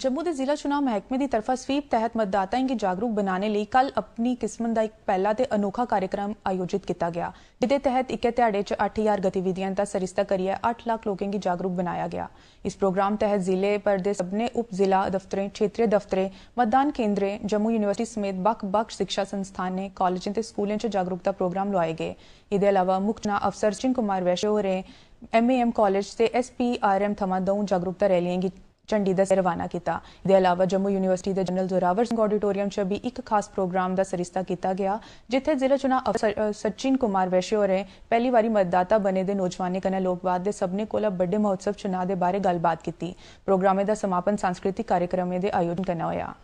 जम्मू के जिला चुनाव महकमे की तरफा स्वीप तहत मतदाता की जागरूक बनाने लिए कल अपनी किस्मत का एक पहला ते अनोखा कार्यक्रम आयोजित किया गया जिदे तहत इक्के ध्याड़े च अठ हजार गतिविधियां का सरिस्ता करिए अठ लाख लोगों की जागरूक बनाया गया इस प्रोग्राम तहत जिले भर के सबने उप जिला दफ्तर क्षेत्रीय दफ्तर मतदान केन्द्र जम्मू यूनिवर्सिटी समेत बख बख शिक्षा संस्थान ने कॉलेजों के स्कूलों जागरूकता प्रोग्राम लाए गए इदे अलावा मुख चुनाव अफसर सिंह कुमार वैश्य होरें ए एम कॉलेज से एस पी आर एम थमां दौ जागरूकता रैलियों की ਚੰਡੀ ਦਾ ਰਵਾਨਾ ਕੀਤਾ ਦੇ ਇਲਾਵਾ ਜੰਮੂ ਯੂਨੀਵਰਸਿਟੀ ਦੇ ਜਨਰਲ ਜ਼ੋਰਾਵਰ ਸਿੰਘ ਆਡੀਟੋਰੀਅਮ 'ਚ ਵੀ ਇੱਕ ਖਾਸ ਪ੍ਰੋਗਰਾਮ ਦਾ ਸਰਿਸਤਾ ਕੀਤਾ ਗਿਆ ਜਿੱਥੇ ਜ਼ਿਲ੍ਹਾ ਚੁਣਾਵ ਸਚਿਨ ਕੁਮਾਰ ਵੈਸ਼ੇ ਹੋਰੇ ਪਹਿਲੀ ਵਾਰੀ ਮਤਦਾਤਾ ਬਣੇ ਦੇ ਨੌਜਵਾਨੇ ਕਨੇ ਲੋਕਵਾਦ ਦੇ ਸਭਨੇ ਕੋਲ ਵੱਡੇ ਮਹੋਤਸਵ ਚੁਣਾ ਦੇ ਬਾਰੇ ਗੱਲਬਾਤ ਕੀਤੀ ਪ੍ਰੋਗਰਾਮੇ ਦਾ ਸਮਾਪਨ ਸੰਸਕ੍ਰਿਤੀ ਕਾਰਜਕ੍ਰਮੇ ਦੇ ਆਯੋਜਨ ਕਰਨਾ ਹੋਇਆ